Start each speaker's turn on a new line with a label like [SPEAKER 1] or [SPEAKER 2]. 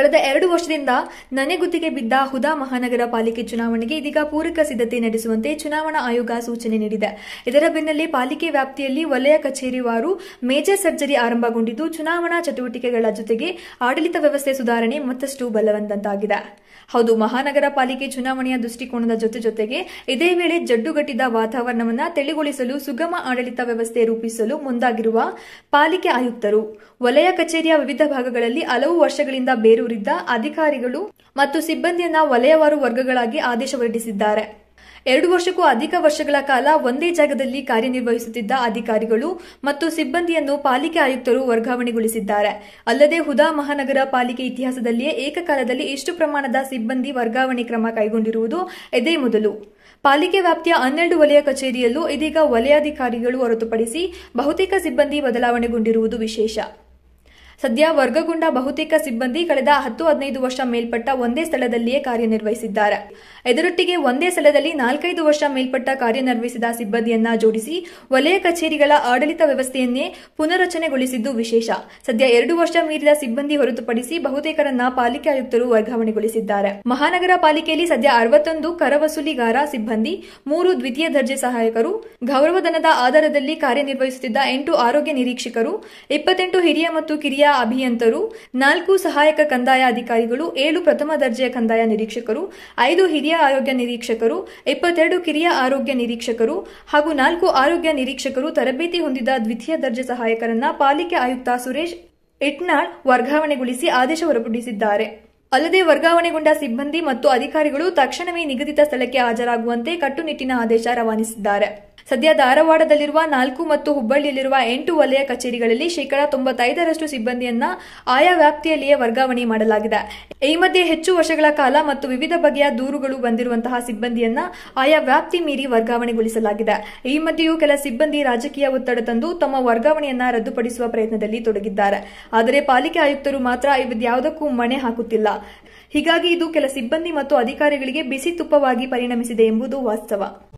[SPEAKER 1] ಕಳೆದ ಎರಡು ವರ್ಷದಿಂದ ನನೆಗುತ್ತಿಗೆ ಬಿದ್ದ ಹುದಾ ಮಹಾನಗರ ಪಾಲಿಕೆ ಚುನಾವಣೆಗೆ ಇದೀಗ ಪೂರಕ ಸಿದ್ಧತೆ ನಡೆಸುವಂತೆ ಚುನಾವಣಾ ಆಯೋಗ ಸೂಚನೆ ನೀಡಿದೆ ಇದರ ಬೆನ್ನಲ್ಲೇ ಪಾಲಿಕೆ ವ್ಯಾಪ್ತಿಯಲ್ಲಿ ವಲಯ ಕಚೇರಿವಾರು ಮೇಜರ್ ಸರ್ಜರಿ ಆರಂಭಗೊಂಡಿದ್ದು ಚುನಾವಣಾ ಚಟುವಟಿಕೆಗಳ ಜೊತೆಗೆ ಆಡಳಿತ ವ್ಯವಸ್ಥೆ ಸುಧಾರಣೆ ಮತ್ತಷ್ಟು ಬಲವಂತಾಗಿದೆ ಹೌದು ಮಹಾನಗರ ಪಾಲಿಕೆ ಚುನಾವಣೆಯ ದೃಷ್ಟಿಕೋನದ ಜೊತೆ ಜೊತೆಗೆ ಇದೇ ವೇಳೆ ಜಡ್ಡುಗಟ್ಟಿದ ವಾತಾವರಣವನ್ನು ತೆಳಿಗೊಳಿಸಲು ಸುಗಮ ಆಡಳಿತ ವ್ಯವಸ್ಥೆ ರೂಪಿಸಲು ಮುಂದಾಗಿರುವ ಪಾಲಿಕೆ ಆಯುಕ್ತರು ವಲಯ ಕಚೇರಿಯ ವಿವಿಧ ಭಾಗಗಳಲ್ಲಿ ಹಲವು ವರ್ಷಗಳಿಂದ ಬೇರು ದೂರಿದ್ದ ಅಧಿಕಾರಿಗಳು ಮತ್ತು ಸಿಬ್ಬಂದಿಯನ್ನ ವಲಯವಾರು ವರ್ಗಗಳಾಗಿ ಆದೇಶ ಹೊರಡಿಸಿದ್ದಾರೆ ಎರಡು ವರ್ಷಕ್ಕೂ ಅಧಿಕ ವರ್ಷಗಳ ಕಾಲ ಒಂದೇ ಜಾಗದಲ್ಲಿ ಕಾರ್ಯನಿರ್ವಹಿಸುತ್ತಿದ್ದ ಅಧಿಕಾರಿಗಳು ಮತ್ತು ಸಿಬ್ಬಂದಿಯನ್ನು ಪಾಲಿಕೆ ಆಯುಕ್ತರು ವರ್ಗಾವಣೆಗೊಳಿಸಿದ್ದಾರೆ ಅಲ್ಲದೆ ಹುದಾ ಮಹಾನಗರ ಪಾಲಿಕೆ ಇತಿಹಾಸದಲ್ಲಿಯೇ ಏಕಕಾಲದಲ್ಲಿ ಇಷ್ಟು ಪ್ರಮಾಣದ ಸಿಬ್ಬಂದಿ ವರ್ಗಾವಣೆ ಕ್ರಮ ಕೈಗೊಂಡಿರುವುದು ಇದೇ ಮೊದಲು ಪಾಲಿಕೆ ವ್ಯಾಪ್ತಿಯ ಹನ್ನೆರಡು ವಲಯ ಕಚೇರಿಯಲ್ಲೂ ಇದೀಗ ವಲಯಾಧಿಕಾರಿಗಳು ಹೊರತುಪಡಿಸಿ ಬಹುತೇಕ ಸಿಬ್ಬಂದಿ ಬದಲಾವಣೆಗೊಂಡಿರುವುದು ವಿಶೇಷ ಸದ್ಯ ವರ್ಗಗೊಂಡ ಬಹುತೇಕ ಸಿಬ್ಬಂದಿ ಕಳೆದ ಹತ್ತು ಹದಿನೈದು ವರ್ಷ ಮೇಲ್ಪಟ್ಟ ಒಂದೇ ಸ್ಥಳದಲ್ಲಿಯೇ ಕಾರ್ಯನಿರ್ವಹಿಸಿದ್ದಾರೆ ಎದುರೊಟ್ಟಿಗೆ ಒಂದೇ ಸ್ಥಳದಲ್ಲಿ ನಾಲ್ಕೈದು ವರ್ಷ ಮೇಲ್ಪಟ್ಟ ಕಾರ್ಯನಿರ್ವಹಿಸಿದ ಸಿಬ್ಬಂದಿಯನ್ನ ಜೋಡಿಸಿ ವಲಯ ಕಚೇರಿಗಳ ಆಡಳಿತ ವ್ಯವಸ್ಥೆಯನ್ನೇ ಪುನರಚನೆಗೊಳಿಸಿದ್ದು ವಿಶೇಷ ಸದ್ಯ ಎರಡು ವರ್ಷ ಮೀರಿದ ಸಿಬ್ಬಂದಿ ಹೊರತುಪಡಿಸಿ ಬಹುತೇಕರನ್ನ ಪಾಲಿಕೆ ಆಯುಕ್ತರು ವರ್ಗಾವಣೆಗೊಳಿಸಿದ್ದಾರೆ ಮಹಾನಗರ ಪಾಲಿಕೆಯಲ್ಲಿ ಸದ್ಯ ಅರವತ್ತೊಂದು ಕರವಸೂಲಿಗಾರ ಸಿಬ್ಬಂದಿ ಮೂರು ದ್ವಿತೀಯ ದರ್ಜೆ ಸಹಾಯಕರು ಗೌರವಧನದ ಆಧಾರದಲ್ಲಿ ಕಾರ್ಯನಿರ್ವಹಿಸುತ್ತಿದ್ದ ಎಂಟು ಆರೋಗ್ಯ ನಿರೀಕ್ಷಕರು ಇಪ್ಪತ್ತೆಂಟು ಹಿರಿಯ ಮತ್ತು ಕಿರಿಯ ಅಭಿಯಂತರು ನಾಲ್ಕು ಸಹಾಯಕ ಕಂದಾಯ ಅಧಿಕಾರಿಗಳು ಏಳು ಪ್ರಥಮ ದರ್ಜೆಯ ಕಂದಾಯ ನಿರೀಕ್ಷಕರು ಐದು ಹಿರಿಯ ಆರೋಗ್ಯ ನಿರೀಕ್ಷಕರು ಇಪ್ಪತ್ತೆರಡು ಕಿರಿಯ ಆರೋಗ್ಯ ನಿರೀಕ್ಷಕರು ಹಾಗೂ ನಾಲ್ಕು ಆರೋಗ್ಯ ನಿರೀಕ್ಷಕರು ತರಬೇತಿ ಹೊಂದಿದ ದ್ವಿತೀಯ ದರ್ಜೆ ಸಹಾಯಕರನ್ನ ಪಾಲಿಕೆ ಆಯುಕ್ತ ಸುರೇಶ್ ಇಟ್ನಾಳ್ ವರ್ಗಾವಣೆಗೊಳಿಸಿ ಆದೇಶ ಹೊರಪಡಿಸಿದ್ದಾರೆ ಅಲ್ಲದೆ ವರ್ಗಾವಣೆಗೊಂಡ ಸಿಬ್ಬಂದಿ ಮತ್ತು ಅಧಿಕಾರಿಗಳು ತಕ್ಷಣವೇ ನಿಗದಿತ ಸ್ಥಳಕ್ಕೆ ಹಾಜರಾಗುವಂತೆ ಕಟ್ಟುನಿಟ್ಟಿನ ಆದೇಶ ರವಾನಿಸಿದ್ದಾರೆ ಸದ್ಯ ಧಾರವಾಡದಲ್ಲಿರುವ ನಾಲ್ಕು ಮತ್ತು ಹುಬ್ಬಳ್ಳಿಯಲ್ಲಿರುವ ಎಂಟು ವಲಯ ಕಚೇರಿಗಳಲ್ಲಿ ಶೇಕಡಾ ತೊಂಬತ್ತೈದರಷ್ಟು ಸಿಬ್ಬಂದಿಯನ್ನ ಆಯಾ ವ್ಯಾಪ್ತಿಯಲ್ಲಿಯೇ ವರ್ಗಾವಣೆ ಮಾಡಲಾಗಿದೆ ಈ ಮಧ್ಯೆ ಹೆಚ್ಚು ವರ್ಷಗಳ ಕಾಲ ಮತ್ತು ವಿವಿಧ ಬಗೆಯ ದೂರುಗಳು ಬಂದಿರುವಂತಹ ಸಿಬ್ಬಂದಿಯನ್ನ ಆಯಾ ವ್ಯಾಪ್ತಿ ಮೀರಿ ವರ್ಗಾವಣೆಗೊಳಿಸಲಾಗಿದೆ ಈ ಮಧ್ಯೆಯೂ ಕೆಲ ಸಿಬ್ಬಂದಿ ರಾಜಕೀಯ ಒತ್ತಡ ತಂದು ತಮ್ಮ ವರ್ಗಾವಣೆಯನ್ನ ರದ್ದುಪಡಿಸುವ ಪ್ರಯತ್ನದಲ್ಲಿ ತೊಡಗಿದ್ದಾರೆ ಆದರೆ ಪಾಲಿಕೆ ಆಯುಕ್ತರು ಮಾತ್ರ ಯಾವುದಕ್ಕೂ ಮಣೆ ಹಾಕುತ್ತಿಲ್ಲ ಹೀಗಾಗಿ ಇದು ಕೆಲ ಸಿಬ್ಬಂದಿ ಮತ್ತು ಅಧಿಕಾರಿಗಳಿಗೆ ಬಿಸಿ ತುಪ್ಪವಾಗಿ ಪರಿಣಮಿಸಿದೆ ಎಂಬುದು ವಾಸ್ತವ